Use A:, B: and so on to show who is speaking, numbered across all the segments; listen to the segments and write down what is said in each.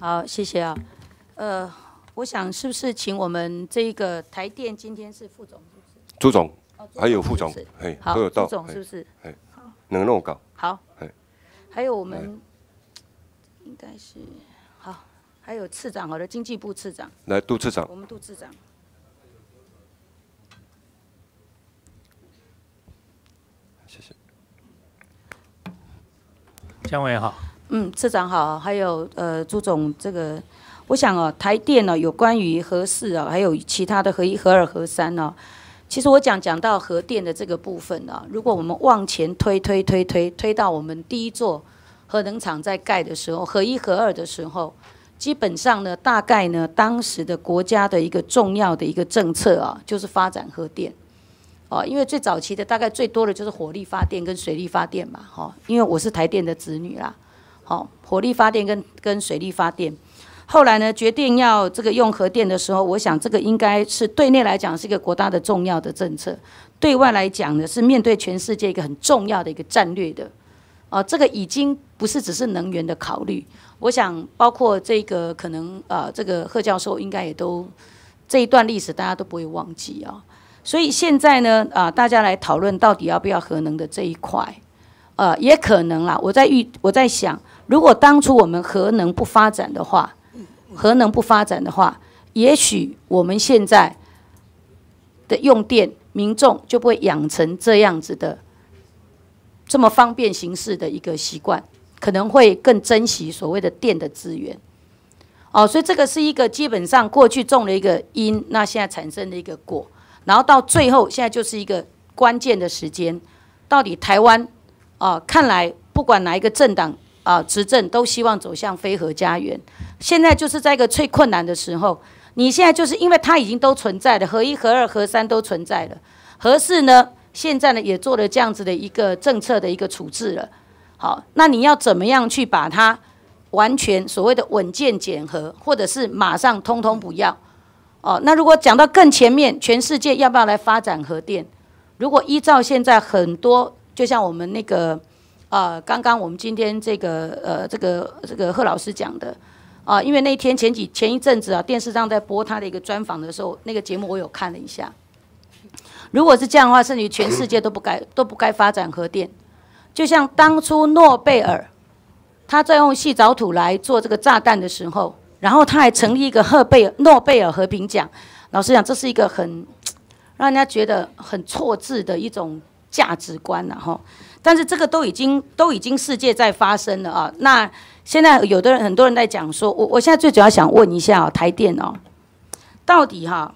A: 好，谢谢啊。呃，我想是不是请我们这个台电今天是副总朱总，还有副总，嘿，都有到，副总是不是？嘿，好，能弄搞。好，还有我们应该是好，还有次长，我的经济部次长，来杜次长，我们杜次长，
B: 谢谢，
C: 姜伟好。
A: 嗯，社长好，还有呃朱总，这个我想哦，台电呢有关于核四啊，还有其他的核一、核二、核三呢。其实我讲讲到核电的这个部分啊，如果我们往前推、推、推、推，推到我们第一座核能厂在盖的时候，核一、核二的时候，基本上呢，大概呢，当时的国家的一个重要的一个政策啊，就是发展核电哦，因为最早期的大概最多的就是火力发电跟水力发电嘛，哈，因为我是台电的子女啦。哦，火力发电跟跟水力发电，后来呢决定要这个用核电的时候，我想这个应该是对内来讲是一个国家的重要的政策，对外来讲呢是面对全世界一个很重要的一个战略的，啊，这个已经不是只是能源的考虑，我想包括这个可能啊，这个贺教授应该也都这一段历史大家都不会忘记啊，所以现在呢啊，大家来讨论到底要不要核能的这一块，呃，也可能啦，我在预我在想。如果当初我们核能不发展的话，核能不发展的话，也许我们现在的用电民众就不会养成这样子的这么方便行事的一个习惯，可能会更珍惜所谓的电的资源。哦，所以这个是一个基本上过去种了一个因，那现在产生的一个果，然后到最后现在就是一个关键的时间，到底台湾啊，看来不管哪一个政党。啊，执政都希望走向非核家园。现在就是在一个最困难的时候，你现在就是因为它已经都存在了，核一、核二、核三都存在了。核四呢，现在呢也做了这样子的一个政策的一个处置了。好，那你要怎么样去把它完全所谓的稳健减核，或者是马上通通不要？哦，那如果讲到更前面，全世界要不要来发展核电？如果依照现在很多，就像我们那个。啊，刚刚我们今天这个呃，这个这个贺老师讲的啊，因为那天前几前一阵子啊，电视上在播他的一个专访的时候，那个节目我有看了一下。如果是这样的话，甚至全世界都不该都不该发展核电，就像当初诺贝尔他在用细藻土来做这个炸弹的时候，然后他还成立一个赫贝诺贝尔和平奖。老实讲，这是一个很让人家觉得很错字的一种。价值观了哈，但是这个都已经都已经世界在发生了啊。那现在有的人很多人在讲说，我我现在最主要想问一下台电哦，到底哈，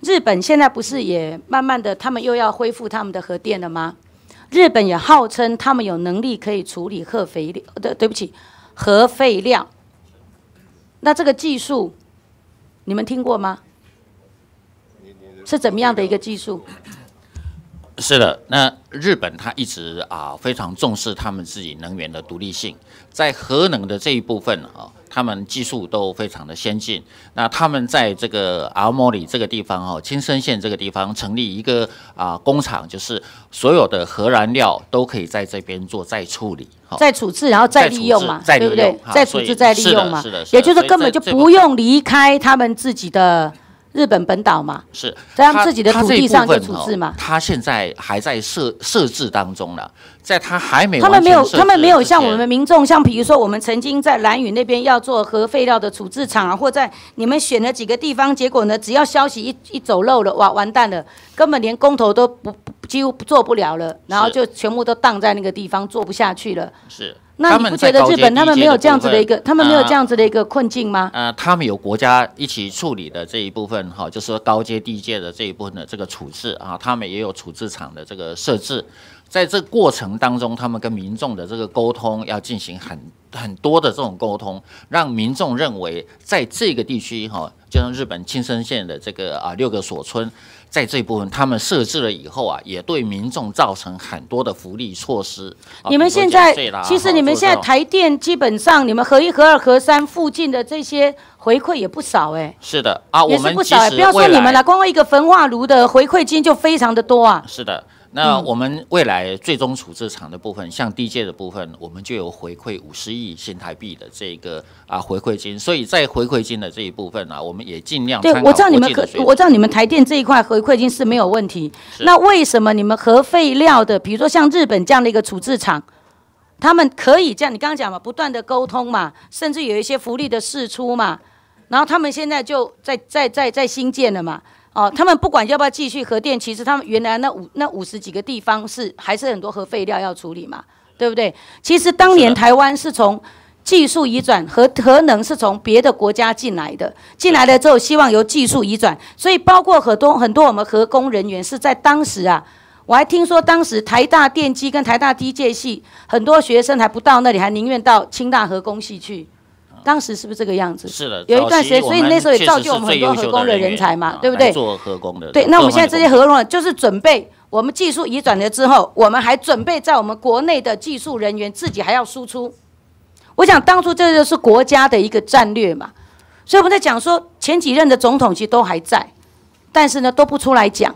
A: 日本现在不是也慢慢的他们又要恢复他们的核电了吗？日本也号称他们有能力可以处理核废料，对，对不起，核废料。那这个技术你们听过吗？是怎么样的一个技术？
D: 是的，那日本他一直啊非常重视他们自己能源的独立性，在核能的这一部分啊，他们技术都非常的先进。那他们在这个阿莫里这个地方哦，青森县这个地方成立一个啊工厂，就是所有的核燃料都可以在这边做再处理，再
A: 处置，然后再利用嘛，对不对？再处置再利用嘛，是的，是的，也就是根本就不用离开他们自己的。日本本岛嘛，是在他们自己的土地上去处置嘛？
D: 他现在还在设设置当中呢，在他还没他们没有他们没有像我们
A: 民众，像比如说我们曾经在蓝屿那边要做核废料的处置厂啊，或在你们选了几个地方，结果呢，只要消息一 一走漏了，哇，完蛋了，根本连工头都不几乎做不了了，然后就全部都荡在那个地方做不下去了。是。那你不觉得日本他们没有这样子的一个，他们没有这样子的一个困境吗？
D: 呃，他们有国家一起处理的这一部分哈，就是说高阶地界的这一部分的这个处置啊，他们也有处置场的这个设置，在这过程当中，他们跟民众的这个沟通要进行很很多的这种沟通，让民众认为在这个地区哈，就像日本青森县的这个啊六个所村。在这部分，他们设置了以后啊，也对民众造成很多的福利措施。你们现在，其实你们现在台
A: 电基本上，你们合一、合二、合三附近的这些回馈也不少哎。
D: 是的啊，我们不少，不要说你们了，
A: 光光一个焚化炉的回馈金就非常的多啊。
D: 是的。那我们未来最终处置厂的部分，像地界的部分，我们就有回馈五十亿新台币的这个啊回馈金，所以在回馈金的这一部分啊，我们也尽量。对，我知道你们可，我知道你
A: 们台电这一块回馈金是没有问题。那为什么你们核废料的，比如说像日本这样的一个处置厂，他们可以这样，你刚刚讲嘛，不断的沟通嘛，甚至有一些福利的试出嘛，然后他们现在就在在在在新建了嘛。哦，他们不管要不要继续核电，其实他们原来那五那五十几个地方是还是很多核废料要处理嘛，对不对？其实当年台湾是从技术移转核核能是从别的国家进来的，进来了之后希望由技术移转，所以包括很多很多我们核工人员是在当时啊，我还听说当时台大电机跟台大机械系很多学生还不到那里，还宁愿到清大核工系去。当时是不是这个样子？是的，有一段时间，所以那时候也造就我们很多核工的人才嘛，对不对？做
D: 核工的。对，那我们现在这些
A: 核工就是准备，我们技术移转了之后，我们还准备在我们国内的技术人员自己还要输出。我想当初这就是国家的一个战略嘛，所以我们在讲说前几任的总统其实都还在，但是呢都不出来讲。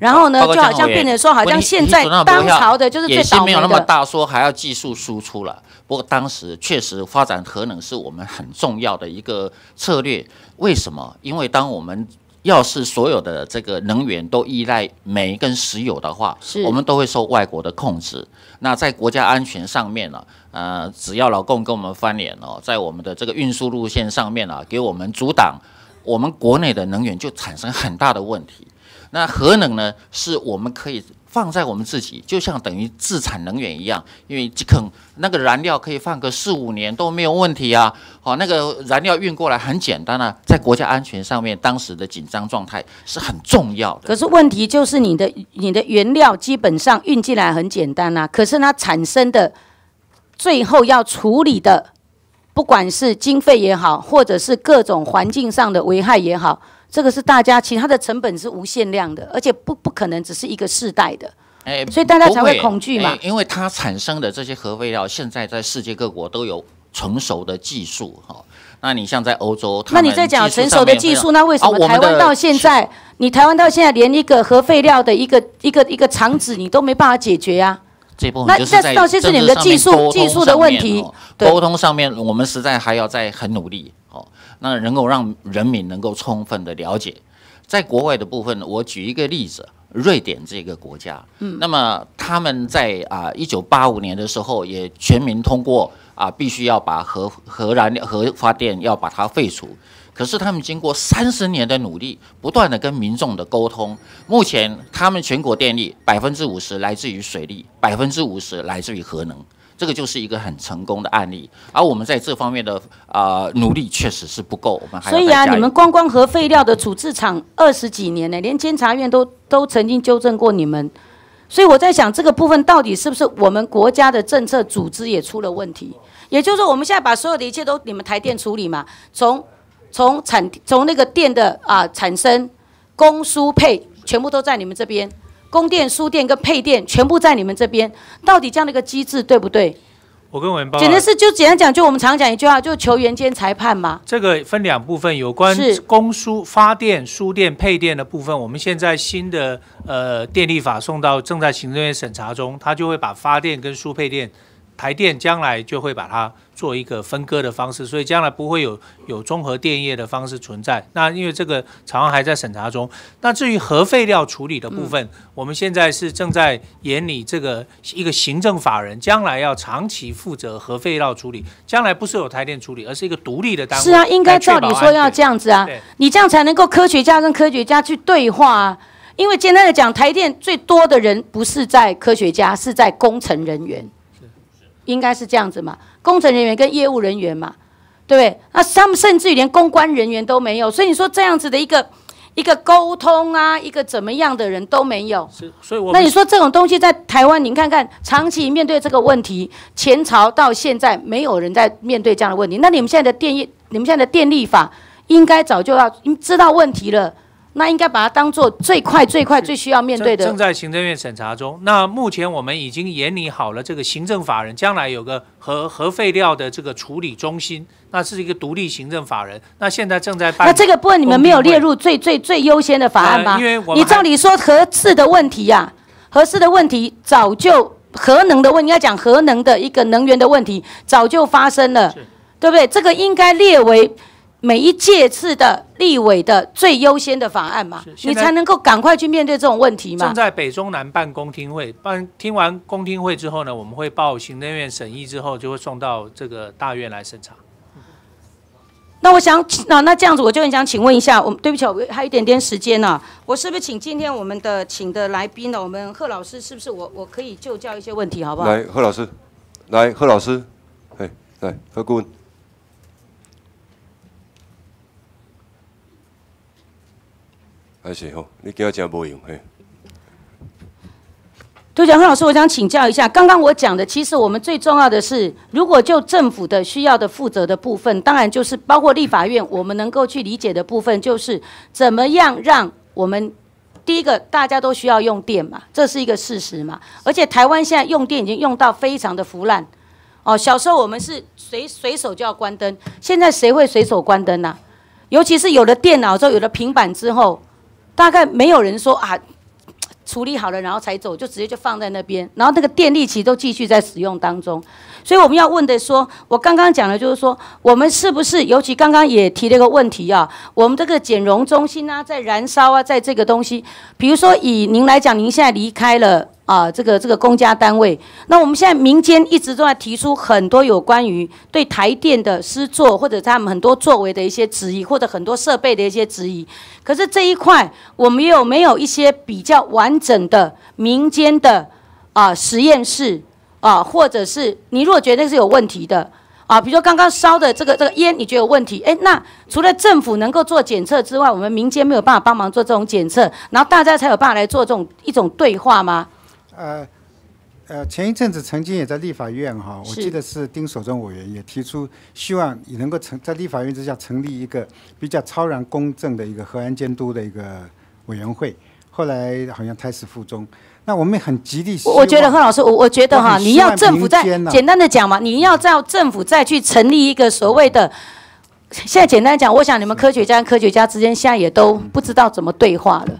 A: 然后呢，就好像变得说，好像现在当朝的就是最新的，野心没有那么
D: 大，说还要技术输出了。不过当时确实发展核能是我们很重要的一个策略。为什么？因为当我们要是所有的这个能源都依赖煤跟石油的话，我们都会受外国的控制。那在国家安全上面呢，呃，只要老共跟我们翻脸哦，在我们的这个运输路线上面啊，给我们阻挡，我们国内的能源就产生很大的问题。那核能呢？是我们可以放在我们自己，就像等于自产能源一样，因为坑那个燃料可以放个四五年都没有问题啊。好，那个燃料运过来很简单啊，在国家安全上面，当时的紧张状态是很重要的。
A: 可是问题就是你的你的原料基本上运进来很简单啊，可是它产生的最后要处理的。不管是经费也好，或者是各种环境上的危害也好，这个是大家其他的成本是无限量的，而且不不可能只是一个世代的，所以大家才会恐惧嘛。
D: 因为它产生的这些核废料，现在在世界各国都有成熟的技术哈。那你像在欧洲，那你在讲成熟的技术，那为什么台湾到现
A: 在，你台湾到现在连一个核废料的一个一个一个厂址你都没办法解决呀？
D: 这部分就是在政策上面、技术的问对，沟通上面我们实在还要再很努力，好，那能够让人民能够充分的了解。在国外的部分，我举一个例子，瑞典这个国家，嗯，那么他们在啊，一九八五年的时候，也全民通过啊，必须要把核核燃核发电要把它废除。可是他们经过三十年的努力，不断的跟民众的沟通，目前他们全国电力百分之五十来自于水利，百分之五十来自于核能，这个就是一个很成功的案例。而我们在这方面的啊努力确实是不够，我们所以啊，你们
A: 光光核废料的处置厂二十几年呢，连监察院都都曾经纠正过你们。所以我在想，这个部分到底是不是我们国家的政策组织也出了问题？也就是说，我们现在把所有的一切都你们台电处理嘛，从从产从那个电的啊产生，供输配全部都在你们这边，供电输电跟配电全部在你们这边，到底这样的一个机制对不对？
C: 我跟我们包。简直是
A: 就简单讲，就我们常讲一句话，就球员兼裁判嘛。
C: 这个分两部分，有关供输发电输电配电的部分，我们现在新的呃电力法送到正在行政院审查中，他就会把发电跟输配电。台电将来就会把它做一个分割的方式，所以将来不会有有综合电业的方式存在。那因为这个厂案还在审查中。那至于核废料处理的部分，我们现在是正在研拟这个一个行政法人，将来要长期负责核废料处理。将来不是有台电处理，而是一个独立的单位。是啊，应该照理说要
A: 这样子啊，你这样才能够科学家跟科学家去对话啊。因为简单的讲，台电最多的人不是在科学家，是在工程人员。应该是这样子嘛，工程人员跟业务人员嘛，对不对？那他们甚至于连公关人员都没有，所以你说这样子的一个一个沟通啊，一个怎么样的人都没有。是，所以我那你说这种东西在台湾，你看看，长期面对这个问题，前朝到现在没有人在面对这样的问题。那你们现在的电业，你们现在的电力法应该早就要知道问题了。那应该把它当做最快、最快、最需要面对的。正在
C: 行政院审查中。那目前我们已经研拟好了这个行政法人，将来有个核核废料的这个处理中心，那是一个独立行政法人。那现在正在办。那这个部分你们没有列
A: 入最最最优先的法案吗？你照理说合适的问题呀，合适的问题早就核能的问，应该讲核能的一个能源的问题早就发生了，对不对？这个应该列为。每一届次的立委的最优先的法案嘛，你才能够赶快去面对这种问题嘛。正在
C: 北中南办公听会，办听完公听会之后呢，我们会报行政院审议之后，就会送到这个大院来审查。
A: 那我想，那那这样子，我就很想请问一下，我对不起，我还有一点点时间呢，我是不是请今天我们的请的来宾呢？我们贺老师是不是？我我可以就教一些问题好不好？来，
B: 贺老师，来贺老师，哎，来贺顾问。还是好，你跟我讲无用嘿。
A: 队长老师，我想请教一下，刚刚我讲的，其实我们最重要的是，如果就政府的需要的负责的部分，当然就是包括立法院，我们能够去理解的部分，就是怎么样让我们第一个大家都需要用电嘛，这是一个事实嘛。而且台湾现在用电已经用到非常的腐烂哦。小时候我们是随随手就要关灯，现在谁会随手关灯呐？尤其是有了电脑之后，有了平板之后。大概没有人说啊，处理好了然后才走，就直接就放在那边，然后那个电力其实都继续在使用当中，所以我们要问的说，我刚刚讲的就是说，我们是不是尤其刚刚也提了一个问题啊，我们这个减容中心啊，在燃烧啊，在这个东西，比如说以您来讲，您现在离开了。啊，这个这个公家单位，那我们现在民间一直都在提出很多有关于对台电的失作或者他们很多作为的一些质疑，或者很多设备的一些质疑。可是这一块我们有没有一些比较完整的民间的啊实验室啊，或者是你如果觉得是有问题的啊，比如说刚刚烧的这个这个烟，你觉得有问题？哎，那除了政府能够做检测之外，我们民间没有办法帮忙做这种检测，然后大家才有办法来做这种一种对话吗？
B: 呃，呃，前一阵子曾经也在立法院哈，我记得是丁守中委员也提出，希望也能够成在立法院之下成立一个比较超然公正的一个核安监督的一个委员会。后来好像胎死腹中。那我们很极力。我觉得贺老
A: 师，我我觉得哈，你要政府在简单的讲嘛，你要叫政府再去成立一个所谓的，现在简单讲，我想你们科学家、科学家之间现在也都不知道怎么对话了。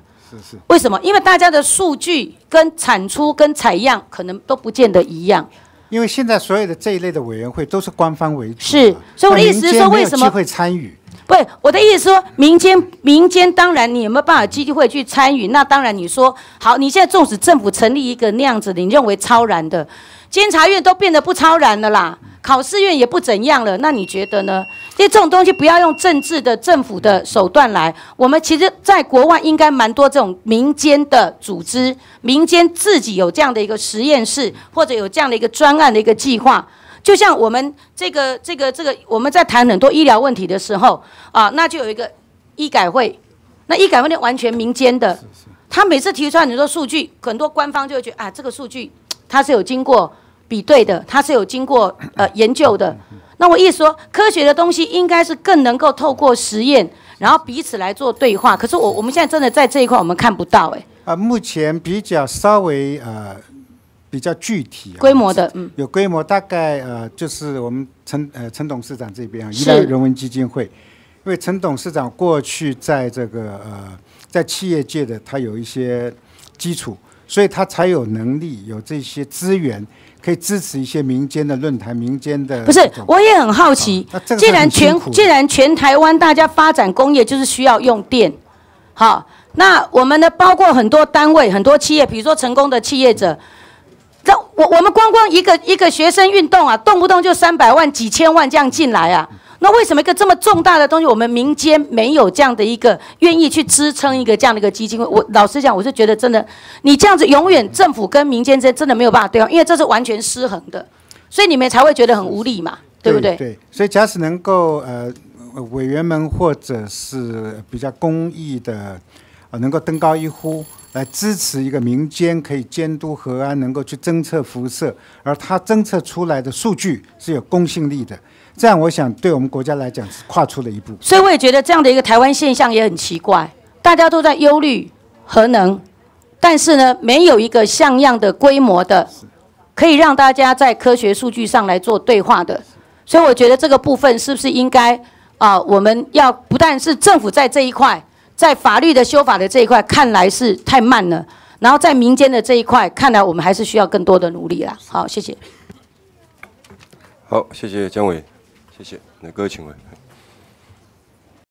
A: 为什么？因为大家的数据跟产出跟采样可能都不见得一样。因为现在所有的这一类的委
B: 员会都是官方为主，是。
A: 所以我的意思是说，为什么机会参与？不，我的意思说，民间民间当然你有没有办法机会去参与，那当然你说好，你现在纵使政府成立一个那样子，你认为超然的监察院都变得不超然的啦，考试院也不怎样了，那你觉得呢？因为这种东西不要用政治的、政府的手段来。我们其实在国外应该蛮多这种民间的组织，民间自己有这样的一个实验室，或者有这样的一个专案的一个计划。就像我们这个、这个、这个，我们在谈很多医疗问题的时候啊，那就有一个医改会，那医改会那完全民间的。他每次提出出来很多数据，很多官方就会觉得啊，这个数据他是有经过比对的，他是有经过呃研究的。那我意思说，科学的东西应该是更能够透过实验，然后彼此来做对话。可是我我们现在真的在这一块我们看不到哎。
B: 啊，目前比较稍微呃比较具体，规模的，嗯，有规模，大概呃就是我们陈呃陈董事长这边，一个人文基金会，因为陈董事长过去在这个呃在企业界的他有一些基础。所以他才有能力有这些资源，可以支持一些民间的论坛、民间
A: 的。不是，我也很好奇，既然全既然全台湾大家发展工业就是需要用电，好，那我们的包括很多单位、很多企业，比如说成功的企业者，这我我们光光一个一个学生运动啊，动不动就三百万、几千万这样进来啊。那为什么一个这么重大的东西，我们民间没有这样的一个愿意去支撑一个这样的一个基金？我老实讲，我是觉得真的，你这样子永远政府跟民间间真的没有办法对抗，因为这是完全失衡的，所以你们才会觉得很无力嘛，对不对？对。
B: 所以，假使能够呃，委员们或者是比较公益的啊，能够登高一呼，来支持一个民间可以监督核安，能够去侦测辐射，而他侦测出来的数据是有公信力的。这样，我想对我们国家来讲是跨出了一步。
A: 所以我也觉得这样的一个台湾现象也很奇怪，大家都在忧虑核能，但是呢，没有一个像样的规模的，可以让大家在科学数据上来做对话的。所以我觉得这个部分是不是应该啊，我们要不但是政府在这一块，在法律的修法的这一块看来是太慢了，然后在民间的这一块看来我们还是需要更多的努力啦。好，谢谢。
B: 好，谢谢姜伟。谢谢，哪个请问？